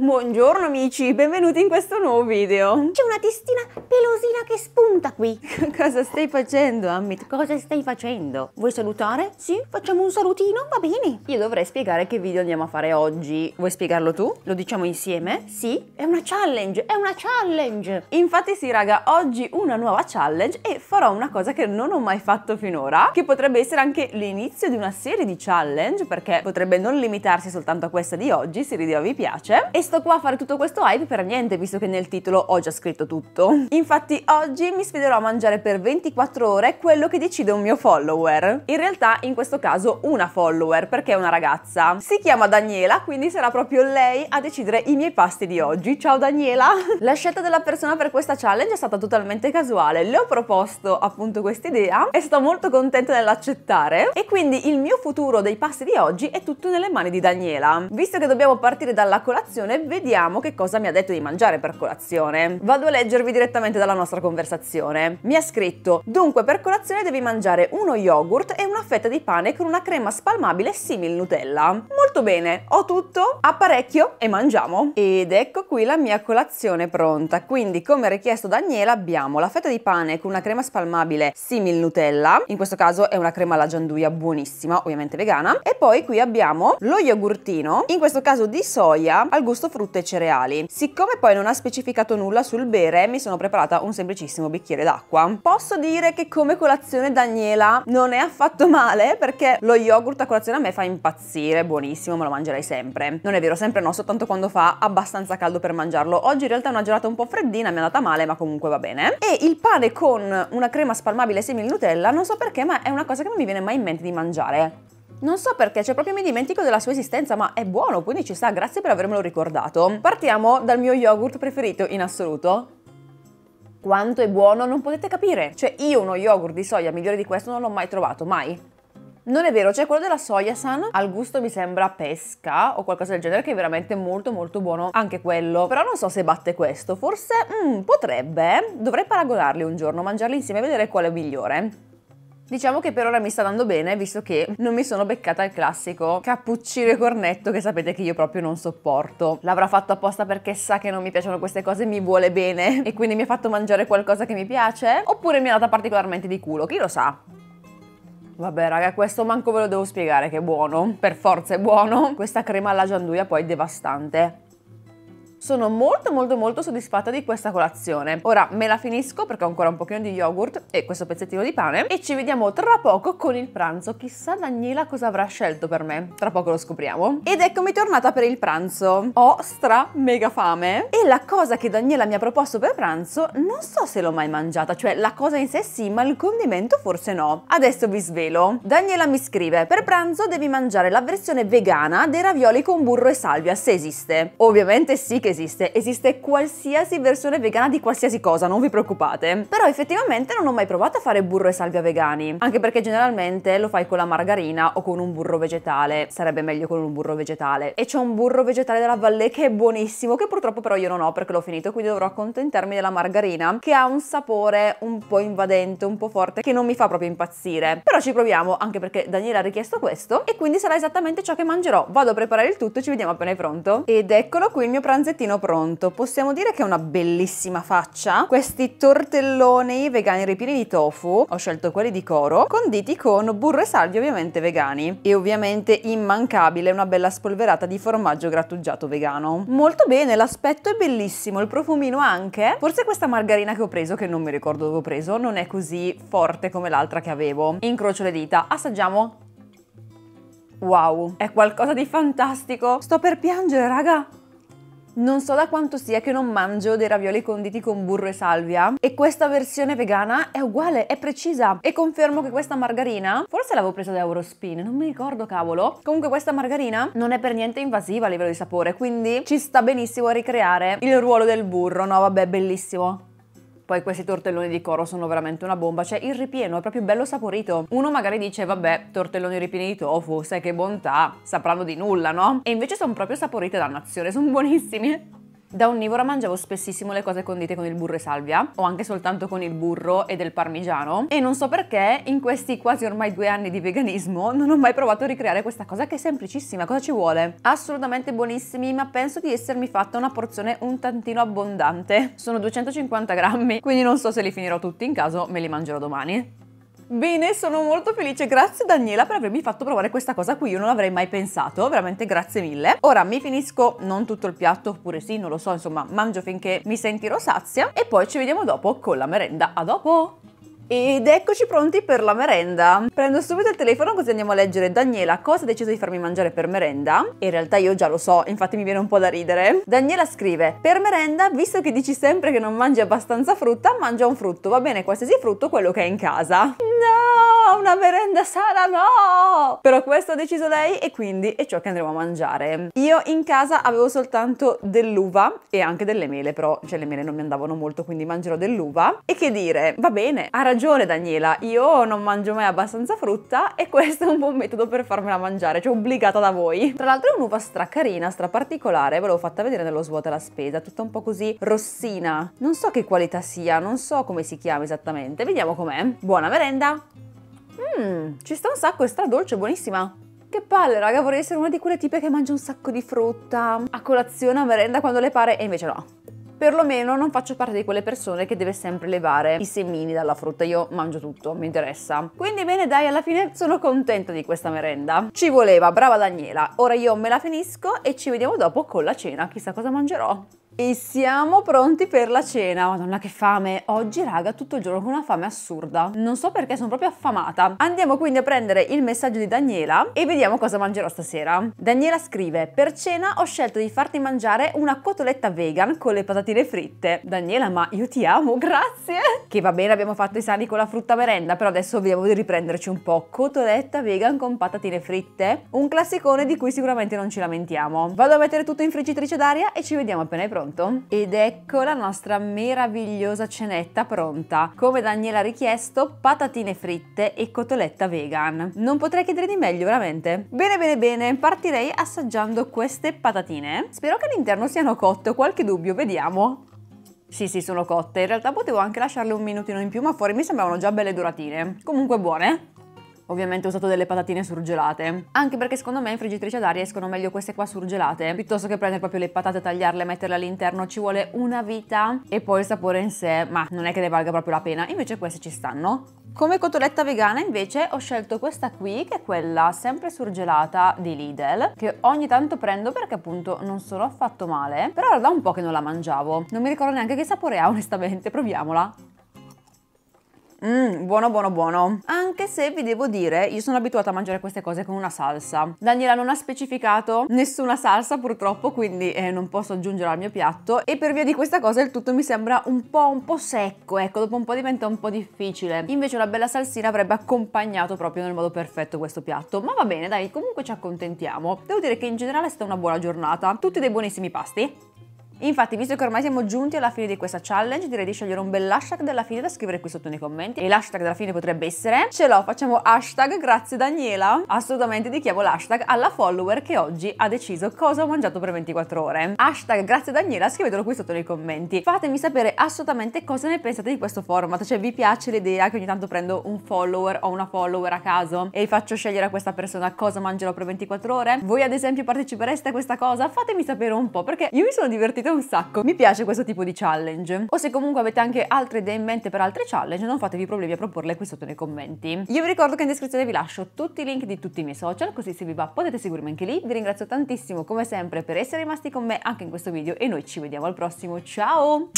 Buongiorno amici, benvenuti in questo nuovo video. C'è una testina pelosina che spunta qui. Cosa stai facendo, Amit? Cosa stai facendo? Vuoi salutare? Sì? Facciamo un salutino? Va bene. Io dovrei spiegare che video andiamo a fare oggi. Vuoi spiegarlo tu? Lo diciamo insieme? Sì? È una challenge, è una challenge. Infatti sì, raga, oggi una nuova challenge e farò una cosa che non ho mai fatto finora, che potrebbe essere anche l'inizio di una serie di challenge, perché potrebbe non limitarsi soltanto a questa di oggi, se il video vi piace. E sto qua a fare tutto questo hype per niente, visto che nel titolo ho già scritto tutto. Infatti oggi mi sfiderò a mangiare per 24 ore quello che decide un mio follower. In realtà in questo caso una follower, perché è una ragazza. Si chiama Daniela, quindi sarà proprio lei a decidere i miei pasti di oggi. Ciao Daniela! La scelta della persona per questa challenge è stata totalmente casuale. Le ho proposto appunto questa idea, è stata molto contenta nell'accettare e quindi il mio futuro dei pasti di oggi è tutto nelle mani di Daniela. Visto che dobbiamo partire dalla colazione, colazione, vediamo che cosa mi ha detto di mangiare per colazione. Vado a leggervi direttamente dalla nostra conversazione. Mi ha scritto, dunque per colazione devi mangiare uno yogurt e una fetta di pane con una crema spalmabile simil Nutella. Molto bene, ho tutto, apparecchio e mangiamo. Ed ecco qui la mia colazione pronta, quindi come richiesto da Daniela abbiamo la fetta di pane con una crema spalmabile simil Nutella, in questo caso è una crema alla gianduia buonissima, ovviamente vegana, e poi qui abbiamo lo yogurtino, in questo caso di soia al gusto piuttosto frutta e cereali. Siccome poi non ha specificato nulla sul bere, mi sono preparata un semplicissimo bicchiere d'acqua. Posso dire che come colazione Daniela non è affatto male perché lo yogurt a colazione a me fa impazzire, buonissimo, me lo mangerei sempre. Non è vero, sempre no, soltanto quando fa abbastanza caldo per mangiarlo. Oggi in realtà è una gelata un po' freddina, mi è andata male, ma comunque va bene. E il pane con una crema spalmabile semi Nutella, non so perché, ma è una cosa che non mi viene mai in mente di mangiare. Non so perché, cioè proprio mi dimentico della sua esistenza, ma è buono, quindi ci sta, grazie per avermelo ricordato. Partiamo dal mio yogurt preferito in assoluto, quanto è buono non potete capire. Cioè io uno yogurt di soia migliore di questo non l'ho mai trovato, mai. Non è vero, c'è cioè quello della soia san, al gusto mi sembra pesca o qualcosa del genere che è veramente molto molto buono anche quello. Però non so se batte questo, forse mm, potrebbe, dovrei paragonarli un giorno, mangiarli insieme e vedere quale è migliore. Diciamo che per ora mi sta dando bene, visto che non mi sono beccata il classico cappuccino e cornetto che sapete che io proprio non sopporto. L'avrà fatto apposta perché sa che non mi piacciono queste cose, mi vuole bene e quindi mi ha fatto mangiare qualcosa che mi piace? Oppure mi è andata particolarmente di culo? Chi lo sa? Vabbè raga, questo manco ve lo devo spiegare che è buono, per forza è buono. Questa crema alla gianduia poi è devastante. Sono molto molto molto soddisfatta di questa colazione. Ora me la finisco perché ho ancora un pochino di yogurt e questo pezzettino di pane e ci vediamo tra poco con il pranzo. Chissà Daniela cosa avrà scelto per me. Tra poco lo scopriamo. Ed eccomi tornata per il pranzo. Ho stra mega fame e la cosa che Daniela mi ha proposto per pranzo non so se l'ho mai mangiata, cioè la cosa in sé sì, ma il condimento forse no. Adesso vi svelo. Daniela mi scrive: "Per pranzo devi mangiare la versione vegana dei ravioli con burro e salvia, se esiste". Ovviamente sì che esiste, esiste qualsiasi versione vegana di qualsiasi cosa, non vi preoccupate. Però effettivamente non ho mai provato a fare burro e salvia vegani, anche perché generalmente lo fai con la margarina o con un burro vegetale, sarebbe meglio con un burro vegetale. E c'è un burro vegetale della Vallée che è buonissimo, che purtroppo però io non ho perché l'ho finito, quindi dovrò accontentarmi della margarina, che ha un sapore un po' invadente, un po' forte, che non mi fa proprio impazzire. Però ci proviamo, anche perché Daniela ha richiesto questo, e quindi sarà esattamente ciò che mangerò. Vado a preparare il tutto e ci vediamo appena è pronto. Ed eccolo qui il mio pranzettino piattino pronto. Possiamo dire che è una bellissima faccia. Questi tortelloni vegani ripieni di tofu, ho scelto quelli di coro, conditi con burro e salvia ovviamente vegani. E ovviamente immancabile una bella spolverata di formaggio grattugiato vegano. Molto bene, l'aspetto è bellissimo, il profumino anche. Forse questa margarina che ho preso, che non mi ricordo dove ho preso, non è così forte come l'altra che avevo. Incrocio le dita, assaggiamo. Wow, è qualcosa di fantastico. Sto per piangere, raga. Non so da quanto sia che non mangio dei ravioli conditi con burro e salvia e questa versione vegana è uguale, è precisa e confermo che questa margarina, forse l'avevo presa da Eurospin, non mi ricordo cavolo, comunque questa margarina non è per niente invasiva a livello di sapore quindi ci sta benissimo a ricreare il ruolo del burro, no vabbè bellissimo. Poi questi tortelloni di coro sono veramente una bomba, cioè il ripieno è proprio bello saporito. Uno magari dice vabbè, tortelloni ripieni di tofu, sai che bontà, sapranno di nulla, no? E invece sono proprio saporite dannazione, sono buonissimi. Da onnivora mangiavo spessissimo le cose condite con il burro e salvia, o anche soltanto con il burro e del parmigiano, e non so perché in questi quasi ormai due anni di veganismo non ho mai provato a ricreare questa cosa che è semplicissima, cosa ci vuole? Assolutamente buonissimi, ma penso di essermi fatta una porzione un tantino abbondante. Sono 250 grammi, quindi non so se li finirò tutti, in caso me li mangerò domani. Bene, sono molto felice, grazie Daniela per avermi fatto provare questa cosa qui, io non l'avrei mai pensato, veramente grazie mille. Ora mi finisco, non tutto il piatto, oppure sì, non lo so, insomma, mangio finché mi sentirò sazia e poi ci vediamo dopo con la merenda. A dopo! Ed eccoci pronti per la merenda. Prendo subito il telefono così andiamo a leggere Daniela cosa ha deciso di farmi mangiare per merenda. In realtà io già lo so, infatti mi viene un po' da ridere. Daniela scrive, per merenda, visto che dici sempre che non mangi abbastanza frutta, mangia un frutto, va bene qualsiasi frutto, quello che è in casa. No! una merenda sana, no! Però questo ha deciso lei e quindi è ciò che andremo a mangiare. Io in casa avevo soltanto dell'uva e anche delle mele, però cioè le mele non mi andavano molto, quindi mangerò dell'uva. E che dire, va bene, ha ragione Daniela, io non mangio mai abbastanza frutta e questo è un buon metodo per farmela mangiare, cioè obbligata da voi. Tra l'altro è un'uva stracarina, straparticolare, ve l'ho fatta vedere nello svuota la spesa, tutta un po' così rossina. Non so che qualità sia, non so come si chiama esattamente, vediamo com'è. Buona merenda! Mmm, ci sta un sacco, è stra dolce, buonissima. Che palle, raga, vorrei essere una di quelle tipe che mangia un sacco di frutta a colazione, a merenda, quando le pare, e invece no. Perlomeno non faccio parte di quelle persone che deve sempre levare i semini dalla frutta, io mangio tutto, mi interessa. Quindi bene dai, alla fine sono contenta di questa merenda. Ci voleva, brava Daniela. Ora io me la finisco e ci vediamo dopo con la cena, chissà cosa mangerò. E siamo pronti per la cena. Madonna che fame. Oggi raga tutto il giorno con una fame assurda. Non so perché sono proprio affamata. Andiamo quindi a prendere il messaggio di Daniela e vediamo cosa mangerò stasera. Daniela scrive per cena ho scelto di farti mangiare una cotoletta vegan con le patatine fritte. Daniela ma io ti amo grazie. Che va bene abbiamo fatto i sani con la frutta merenda però adesso vediamo di riprenderci un po'. Cotoletta vegan con patatine fritte. Un classicone di cui sicuramente non ci lamentiamo. Vado a mettere tutto in friggitrice d'aria e ci vediamo appena è pronto. Pronto? Ed ecco la nostra meravigliosa cenetta pronta. Come Daniela ha richiesto, patatine fritte e cotoletta vegan. Non potrei chiedere di meglio, veramente. Bene, bene, bene, partirei assaggiando queste patatine. Spero che all'interno siano cotte, ho qualche dubbio, vediamo. Sì, sì, sono cotte. In realtà potevo anche lasciarle un minutino in più, ma fuori mi sembravano già belle duratine. Comunque buone. Ovviamente ho usato delle patatine surgelate. Anche perché secondo me in friggitrice aria escono meglio queste qua surgelate, piuttosto che prendere proprio le patate, tagliarle e metterle all'interno. Ci vuole una vita e poi il sapore in sé, ma non è che ne valga proprio la pena. Invece queste ci stanno. Come cotoletta vegana invece ho scelto questa qui che è quella sempre surgelata di Lidl che ogni tanto prendo perché appunto non sono affatto male però era da un po' che non la mangiavo non mi ricordo neanche che sapore ha onestamente proviamola Mmm, buono buono buono. Anche se vi devo dire, io sono abituata a mangiare queste cose con una salsa. Daniela non ha specificato nessuna salsa purtroppo, quindi eh, non posso aggiungere al mio piatto. E per via di questa cosa il tutto mi sembra un po', un po' secco, ecco, dopo un po' diventa un po' difficile. Invece una bella salsina avrebbe accompagnato proprio nel modo perfetto questo piatto. Ma va bene, dai, comunque ci accontentiamo. Devo dire che in generale è stata una buona giornata. Tutti dei buonissimi pasti. Infatti, visto che ormai siamo giunti alla fine di questa challenge, direi di scegliere un bel hashtag della fine da scrivere qui sotto nei commenti. E l'hashtag della fine potrebbe essere Ce l'ho, facciamo hashtag grazie Daniela. Assolutamente dichiamo l'hashtag alla follower che oggi ha deciso cosa ho mangiato per 24 ore. Hashtag grazie Daniela, scrivetelo qui sotto nei commenti. Fatemi sapere assolutamente cosa ne pensate di questo format, cioè vi piace l'idea che ogni tanto prendo un follower o una follower a caso e faccio scegliere a questa persona cosa mangerò per 24 ore? Voi ad esempio partecipereste a questa cosa? Fatemi sapere un po' perché io mi sono divertita un sacco. Mi piace questo tipo di challenge. O se comunque avete anche altre idee in mente per altre challenge, non fatevi problemi a proporle qui sotto nei commenti. Io vi ricordo che in descrizione vi lascio tutti i link di tutti i miei social, così se vi va potete seguirmi anche lì. Vi ringrazio tantissimo come sempre per essere rimasti con me anche in questo video e noi ci vediamo al prossimo. Ciao!